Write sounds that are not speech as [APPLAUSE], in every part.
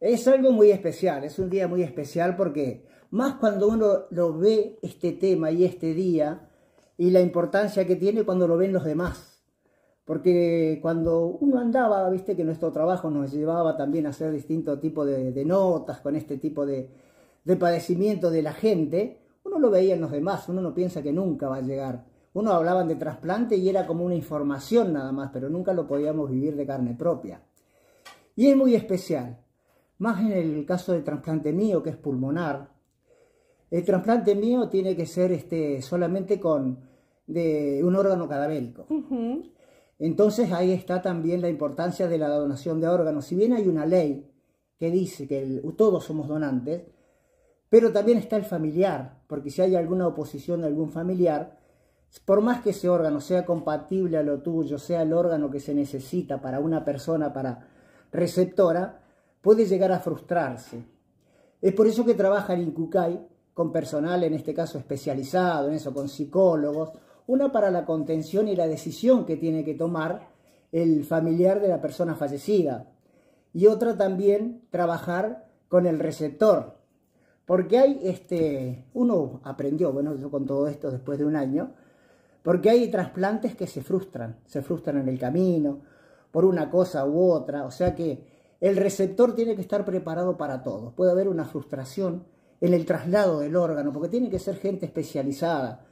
Es algo muy especial, es un día muy especial porque más cuando uno lo ve este tema y este día y la importancia que tiene cuando lo ven los demás. Porque cuando uno andaba, viste que nuestro trabajo nos llevaba también a hacer distinto tipo de, notas con este tipo de, de padecimiento de la gente, uno lo veía en los demás, uno no piensa que nunca va a llegar. Uno hablaban de trasplante y era como una información nada más, pero nunca lo podíamos vivir de carne propia. Y es muy especial más en el caso del trasplante mío, que es pulmonar. El trasplante mío tiene que ser este, solamente con de un órgano cadavérico. Entonces ahí está también la importancia de la donación de órganos. Si bien hay una ley que dice que todos somos donantes, pero también está el familiar, porque si hay alguna oposición de algún familiar, por más que ese órgano sea compatible a lo tuyo, sea el órgano que se necesita para una persona, para receptora, puede llegar a frustrarse. Es por eso que trabaja en INCUCAI con personal, en este caso especializado en eso, con psicólogos, una para la contención y la decisión que tiene que tomar el familiar de la persona fallecida, y otra también trabajar con el receptor, porque hay, este, uno aprendió, bueno, yo con todo esto después de un año, porque hay trasplantes que se frustran, se frustran en el camino, por una cosa u otra, o sea que el receptor tiene que estar preparado para todo. Puede haber una frustración en el traslado del órgano, porque tiene que ser gente especializada.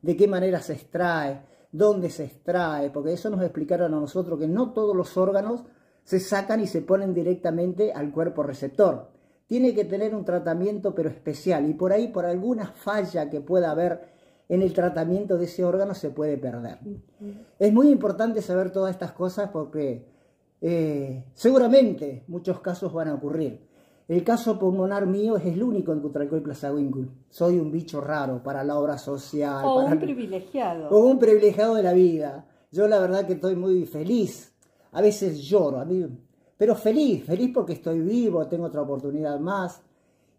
De qué manera se extrae, dónde se extrae, porque eso nos explicaron a nosotros que no todos los órganos se sacan y se ponen directamente al cuerpo receptor. Tiene que tener un tratamiento pero especial y por ahí por alguna falla que pueda haber en el tratamiento de ese órgano se puede perder. Es muy importante saber todas estas cosas porque eh, seguramente muchos casos van a ocurrir. El caso pulmonar mío es el único en Cutralcó y Plaza Soy un bicho raro para la obra social. O un privilegiado. O un privilegiado de la vida. Yo la verdad que estoy muy feliz. A veces lloro, a mí... pero feliz, feliz porque estoy vivo, tengo otra oportunidad más.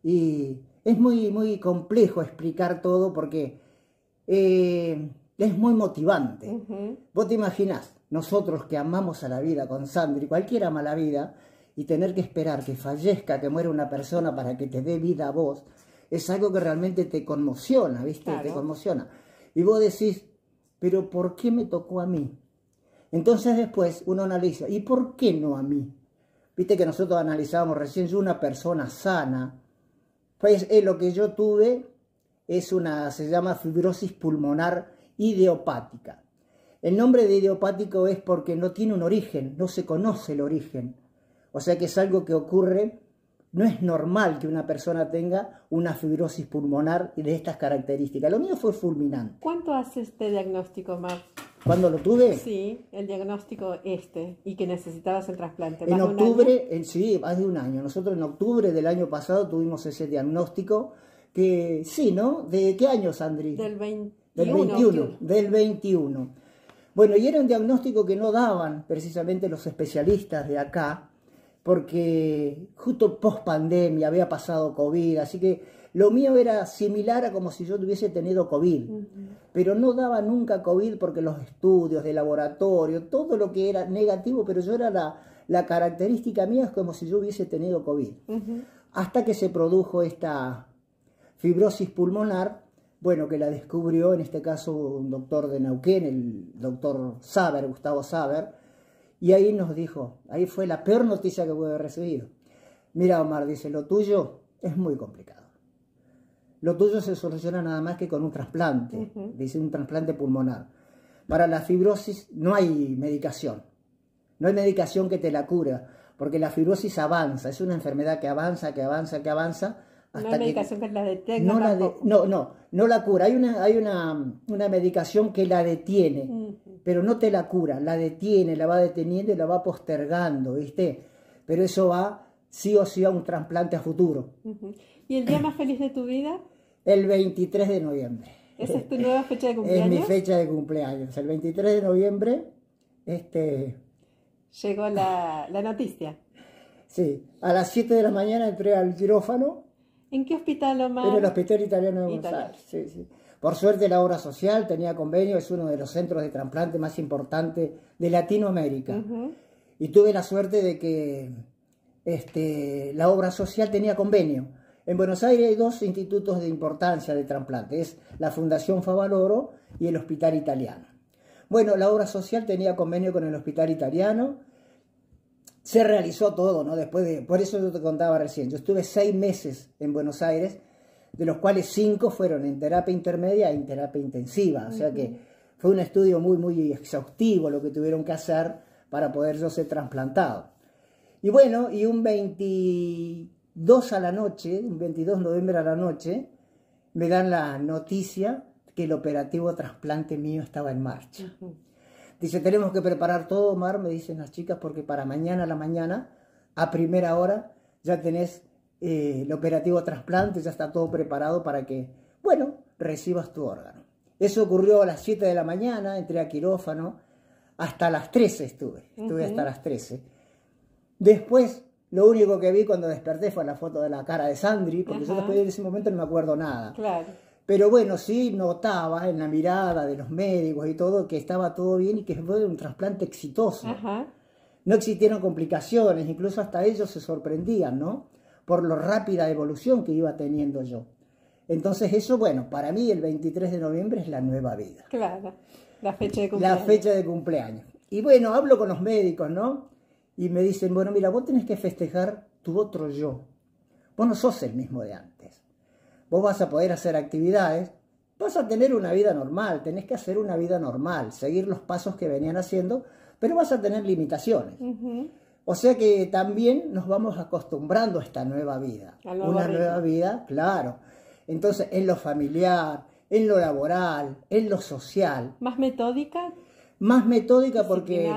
Y es muy, muy complejo explicar todo porque eh, es muy motivante. Vos te imaginás, nosotros que amamos a la vida con Sandri, cualquiera ama la vida, y tener que esperar que fallezca, que muera una persona para que te dé vida a vos, es algo que realmente te conmociona, ¿viste? Te conmociona. Y vos decís, pero ¿por qué me tocó a mí? Entonces después uno analiza, ¿y por qué no a mí? Viste que nosotros analizábamos recién, yo una persona sana, pues eh, lo que yo tuve es una, se llama fibrosis pulmonar ideopática. El nombre de idiopático es porque no tiene un origen, no se conoce el origen. O sea que es algo que ocurre, no es normal que una persona tenga una fibrosis pulmonar de estas características. Lo mío fue fulminante. ¿Cuánto hace este diagnóstico, Mar? ¿Cuándo lo tuve? Sí, el diagnóstico este y que necesitabas el trasplante. En octubre, sí, más de un año. Nosotros en octubre del año pasado tuvimos ese diagnóstico que, sí, ¿no? ¿De qué año, Sandri? Del 21. Del 21. Del 21. Bueno, y era un diagnóstico que no daban precisamente los especialistas de acá, porque justo post pandemia había pasado COVID, así que lo mío era similar a como si yo tuviese tenido COVID, pero no daba nunca COVID porque los estudios de laboratorio, todo lo que era negativo, pero yo era la, característica mía es como si yo hubiese tenido COVID. Hasta que se produjo esta fibrosis pulmonar bueno, que la descubrió en este caso un doctor de Nauquén, el doctor Saber, Gustavo Saber, y ahí nos dijo, ahí fue la peor noticia que pude recibido. Mira, Omar, dice, lo tuyo es muy complicado. Lo tuyo se soluciona nada más que con un trasplante, dice un trasplante pulmonar. Para la fibrosis no hay medicación, no hay medicación que te la cura, porque la fibrosis avanza, es una enfermedad que avanza, que avanza, que avanza, no la No, no, no, la cura. Hay una, hay una, una medicación que la detiene, pero no te la cura, la detiene, la va deteniendo y la va postergando, ¿viste? Pero eso va sí o sí a un trasplante a futuro. ¿Y el día más feliz de tu vida? El 23 de noviembre. ¿Esa es tu nueva fecha de cumpleaños? Es mi fecha de cumpleaños. El 23 de noviembre, este... Llegó la, la noticia. Sí, a las 7 de la mañana entré al quirófano ¿En qué hospital, Omar? En el Hospital Italiano de Buenos Aires. Sí, sí. Por suerte, la obra social tenía convenio, es uno de los centros de trasplante más importantes de Latinoamérica. Y tuve la suerte de que este, la obra social tenía convenio. En Buenos Aires hay dos institutos de importancia de trasplante, es la Fundación Favaloro y el Hospital Italiano. Bueno, la obra social tenía convenio con el Hospital Italiano se realizó todo, ¿no? Después de, por eso yo te contaba recién, yo estuve seis meses en Buenos Aires, de los cuales cinco fueron en terapia intermedia y e en terapia intensiva, o sea que fue un estudio muy, muy exhaustivo lo que tuvieron que hacer para poder yo ser trasplantado. Y bueno, y un 22 a la noche, un 22 de noviembre a la noche, me dan la noticia que el operativo trasplante mío estaba en marcha. Dice, tenemos que preparar todo, Omar, me dicen las chicas, porque para mañana a la mañana, a primera hora, ya tenés eh, el operativo trasplante, ya está todo preparado para que, bueno, recibas tu órgano. Eso ocurrió a las 7 de la mañana, entré a quirófano, hasta las 13 estuve, estuve hasta las 13. Después, lo único que vi cuando desperté fue la foto de la cara de Sandri, porque yo después de ese momento no me acuerdo nada. Claro. Pero bueno, sí notaba en la mirada de los médicos y todo que estaba todo bien y que fue un trasplante exitoso. No existieron complicaciones, incluso hasta ellos se sorprendían, ¿no? Por la rápida evolución que iba teniendo yo. Entonces eso, bueno, para mí el 23 de noviembre es la nueva vida. Claro, la fecha de cumpleaños. La fecha de cumpleaños. Y bueno, hablo con los médicos, ¿no? Y me dicen, bueno, mira, vos tenés que festejar tu otro yo. Vos no sos el mismo de antes vos vas a poder hacer actividades, vas a tener una vida normal, tenés que hacer una vida normal, seguir los pasos que venían haciendo, pero vas a tener limitaciones. O sea que también nos vamos acostumbrando a esta nueva vida. Una nueva vida, claro. Entonces, en lo familiar, en lo laboral, en lo social. ¿Más metódica? Más metódica porque...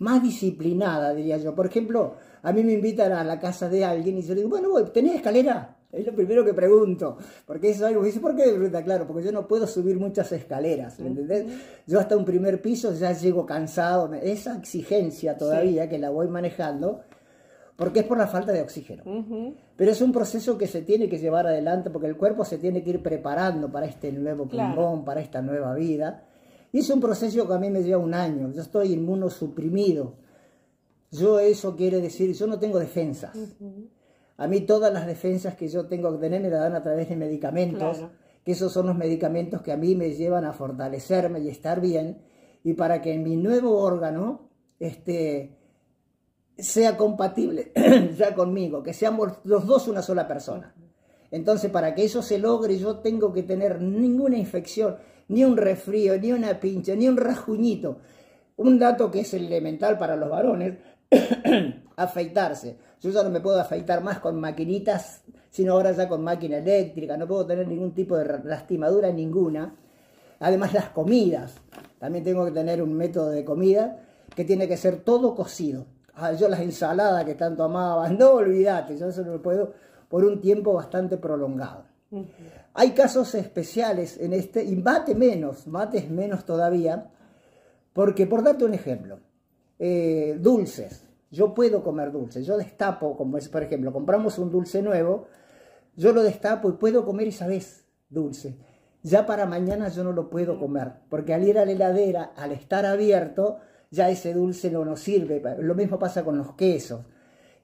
Más disciplinada, diría yo. Por ejemplo, a mí me invitan a la casa de alguien y yo le digo, bueno, ¿tenés escalera? Es lo primero que pregunto, porque eso algo, dice, ¿por qué de ruta? Claro, porque yo no puedo subir muchas escaleras, entendés? Yo hasta un primer piso ya llego cansado, esa exigencia todavía que la voy manejando, porque es por la falta de oxígeno. Pero es un proceso que se tiene que llevar adelante, porque el cuerpo se tiene que ir preparando para este nuevo pulmón, para esta nueva vida. Y es un proceso que a mí me lleva un año, yo estoy inmunosuprimido. Yo eso quiere decir, yo no tengo defensas. A mí todas las defensas que yo tengo que tener me las dan a través de medicamentos, que esos son los medicamentos que a mí me llevan a fortalecerme y estar bien, y para que mi nuevo órgano este, sea compatible [CLEARS THROAT] ya conmigo, que seamos los dos una sola persona. Entonces, para que eso se logre, yo tengo que tener ninguna infección, ni un resfrío, ni una pincha, ni un rajuñito. Un dato que es elemental para los varones, [CLEARS THROAT] afeitarse. Yo ya no me puedo afeitar más con maquinitas, sino ahora ya con máquina eléctrica, no puedo tener ningún tipo de lastimadura ninguna. Además las comidas, también tengo que tener un método de comida que tiene que ser todo cocido. Ah, yo las ensaladas que tanto amaba, [LAUGHS] no olvidate, yo eso no lo puedo por un tiempo bastante prolongado. Hay casos especiales en este, y mate menos, mates menos todavía, porque por darte un ejemplo, eh, dulces. Yo puedo comer dulce, yo destapo, como es, por ejemplo, compramos un dulce nuevo, yo lo destapo y puedo comer esa vez dulce. Ya para mañana yo no lo puedo comer, porque al ir a la heladera, al estar abierto, ya ese dulce no nos sirve. Lo mismo pasa con los quesos.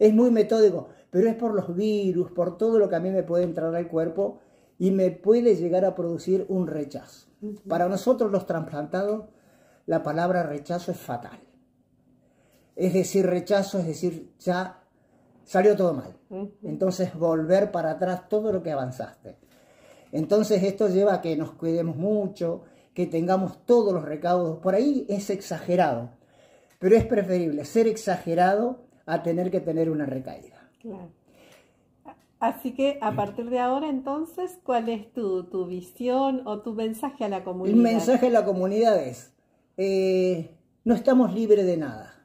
Es muy metódico, pero es por los virus, por todo lo que a mí me puede entrar al cuerpo y me puede llegar a producir un rechazo. Para nosotros los trasplantados, la palabra rechazo es fatal es decir rechazo, es decir ya salió todo mal. Entonces volver para atrás todo lo que avanzaste. Entonces esto lleva a que nos cuidemos mucho, que tengamos todos los recaudos. Por ahí es exagerado, pero es preferible ser exagerado a tener que tener una recaída. Claro. Así que a partir de ahora entonces, ¿cuál es tu, visión o tu mensaje a la comunidad? El mensaje a la comunidad es, eh, no estamos libres de nada.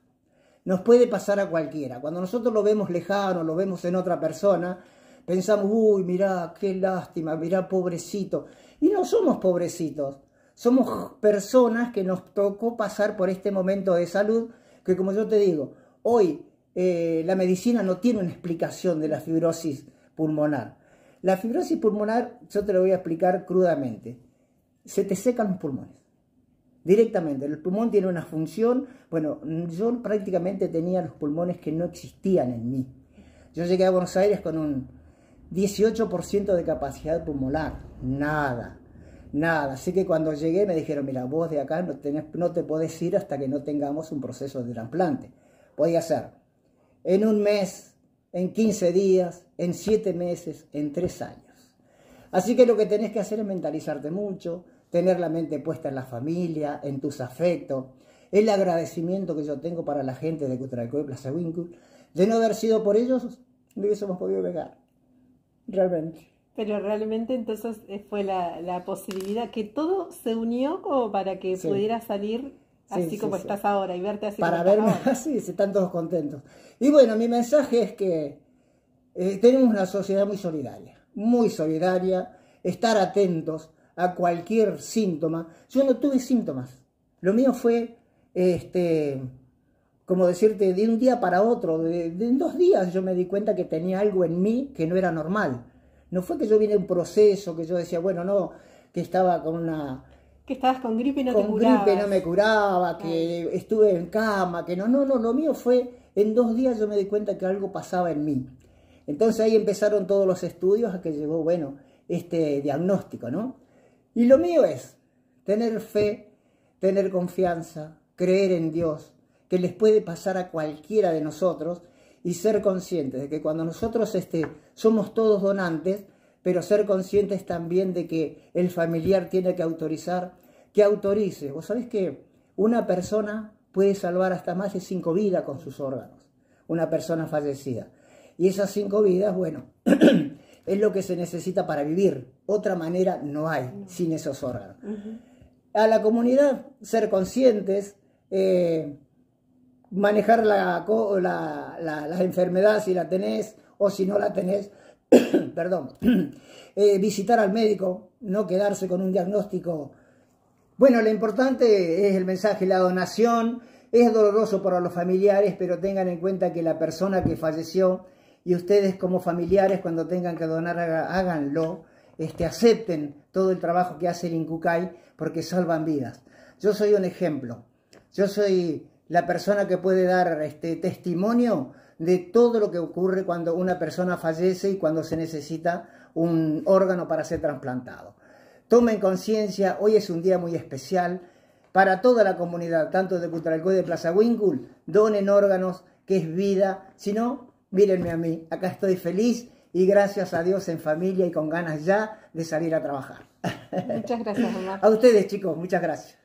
Nos puede pasar a cualquiera. Cuando nosotros lo vemos lejano, lo vemos en otra persona, pensamos, uy, mirá, qué lástima, mirá, pobrecito. Y no somos pobrecitos, somos personas que nos tocó pasar por este momento de salud, que como yo te digo, hoy eh, la medicina no tiene una explicación de la fibrosis pulmonar. La fibrosis pulmonar, yo te lo voy a explicar crudamente, se te secan los pulmones directamente. El pulmón tiene una función, bueno, yo prácticamente tenía los pulmones que no existían en mí. Yo llegué a Buenos Aires con un 18% de capacidad pulmonar, nada, nada. Así que cuando llegué me dijeron, mira, vos de acá no, no te podés ir hasta que no tengamos un proceso de trasplante. Podía ser en un mes, en 15 días, en 7 meses, en 3 años. Así que lo que tenés que hacer es mentalizarte mucho, tener la mente puesta en la familia, en tus afectos, el agradecimiento que yo tengo para la gente de Cutralco y Plaza Wincul, de no haber sido por ellos, no hubiésemos podido llegar, realmente. Pero realmente entonces eh, fue la, posibilidad que todo se unió como para que pudieras pudiera salir así como estás ahora y verte así. Para como verme así, [LAUGHS] están todos contentos. Y bueno, mi mensaje es que eh, tenemos una sociedad muy solidaria, muy solidaria, estar atentos, a cualquier síntoma. Yo no tuve síntomas. Lo mío fue, este, como decirte, de un día para otro, de, en dos días yo me di cuenta que tenía algo en mí que no era normal. No fue que yo vine un proceso, que yo decía, bueno, no, que estaba con una... Que estabas con gripe y no te no me curaba, que estuve en cama, que no, no, no, lo mío fue, en dos días yo me di cuenta que algo pasaba en mí. Entonces ahí empezaron todos los estudios a que llegó, bueno, este diagnóstico, ¿no? Y lo mío es tener fe, tener confianza, creer en Dios, que les puede pasar a cualquiera de nosotros y ser conscientes de que cuando nosotros este, somos todos donantes, pero ser conscientes también de que el familiar tiene que autorizar, que autorice. Vos sabés que una persona puede salvar hasta más de cinco vidas con sus órganos, una persona fallecida. Y esas cinco vidas, bueno, [CLEARS THROAT] Es lo que se necesita para vivir. Otra manera no hay sin esos órganos. A la comunidad, ser conscientes, eh, manejar la, enfermedad si la tenés o si no la tenés, [COUGHS] perdón, [COUGHS] eh, visitar al médico, no quedarse con un diagnóstico. Bueno, lo importante es el mensaje, la donación. Es doloroso para los familiares, pero tengan en cuenta que la persona que falleció y ustedes como familiares cuando tengan que donar háganlo, este, acepten todo el trabajo que hace el Incucay porque salvan vidas. Yo soy un ejemplo, yo soy la persona que puede dar este, testimonio de todo lo que ocurre cuando una persona fallece y cuando se necesita un órgano para ser trasplantado. Tomen conciencia, hoy es un día muy especial para toda la comunidad, tanto de Cutralcoy de Plaza Wincul, donen órganos, que es vida, si no, mírenme a mí, acá estoy feliz y gracias a Dios en familia y con ganas ya de salir a trabajar. Muchas gracias, mamá. A ustedes, chicos, muchas gracias.